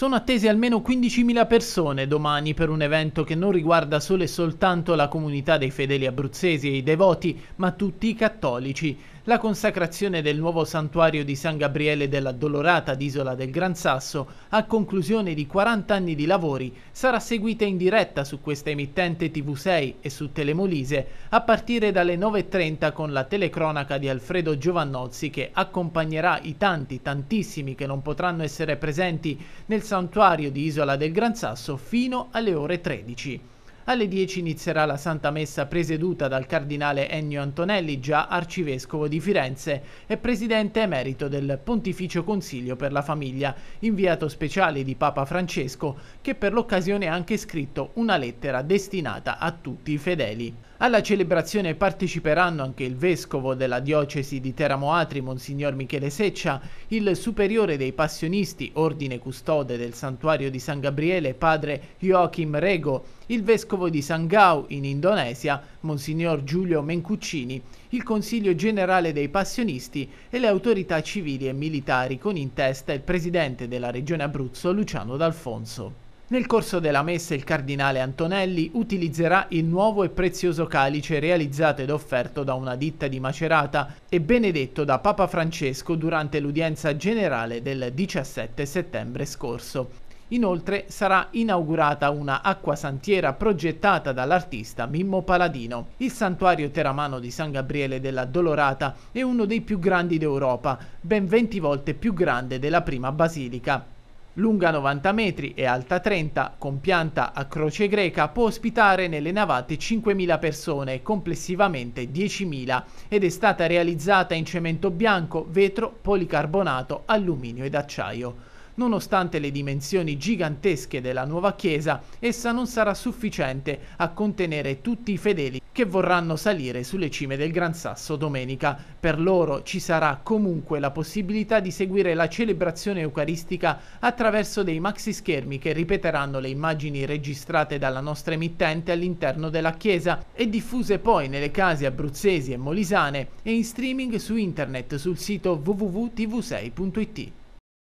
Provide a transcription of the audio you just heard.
Sono attese almeno 15.000 persone domani per un evento che non riguarda solo e soltanto la comunità dei fedeli abruzzesi e i devoti, ma tutti i cattolici la consacrazione del nuovo santuario di San Gabriele della Dolorata d'Isola del Gran Sasso, a conclusione di 40 anni di lavori, sarà seguita in diretta su questa emittente TV6 e su Telemolise a partire dalle 9.30 con la telecronaca di Alfredo Giovannozzi che accompagnerà i tanti, tantissimi che non potranno essere presenti nel santuario di Isola del Gran Sasso fino alle ore 13. Alle 10 inizierà la Santa Messa presieduta dal Cardinale Ennio Antonelli, già Arcivescovo di Firenze e Presidente emerito del Pontificio Consiglio per la Famiglia, inviato speciale di Papa Francesco, che per l'occasione ha anche scritto una lettera destinata a tutti i fedeli. Alla celebrazione parteciperanno anche il Vescovo della Diocesi di Teramo Atri, Monsignor Michele Seccia, il Superiore dei Passionisti, Ordine Custode del Santuario di San Gabriele, Padre Joachim Rego, il Vescovo vescovo di Sangau in Indonesia, Monsignor Giulio Mencuccini, il Consiglio generale dei passionisti e le autorità civili e militari, con in testa il presidente della regione Abruzzo Luciano D'Alfonso. Nel corso della messa il cardinale Antonelli utilizzerà il nuovo e prezioso calice realizzato ed offerto da una ditta di Macerata e benedetto da Papa Francesco durante l'udienza generale del 17 settembre scorso. Inoltre sarà inaugurata una acquasantiera progettata dall'artista Mimmo Paladino. Il santuario teramano di San Gabriele della Dolorata è uno dei più grandi d'Europa, ben 20 volte più grande della prima basilica lunga 90 metri e alta 30, con pianta a croce greca, può ospitare nelle navate 5.000 persone complessivamente 10.000 ed è stata realizzata in cemento bianco, vetro, policarbonato, alluminio ed acciaio. Nonostante le dimensioni gigantesche della nuova chiesa, essa non sarà sufficiente a contenere tutti i fedeli che vorranno salire sulle cime del Gran Sasso domenica. Per loro ci sarà comunque la possibilità di seguire la celebrazione eucaristica attraverso dei maxi schermi che ripeteranno le immagini registrate dalla nostra emittente all'interno della chiesa e diffuse poi nelle case abruzzesi e molisane e in streaming su internet sul sito www.tv6.it.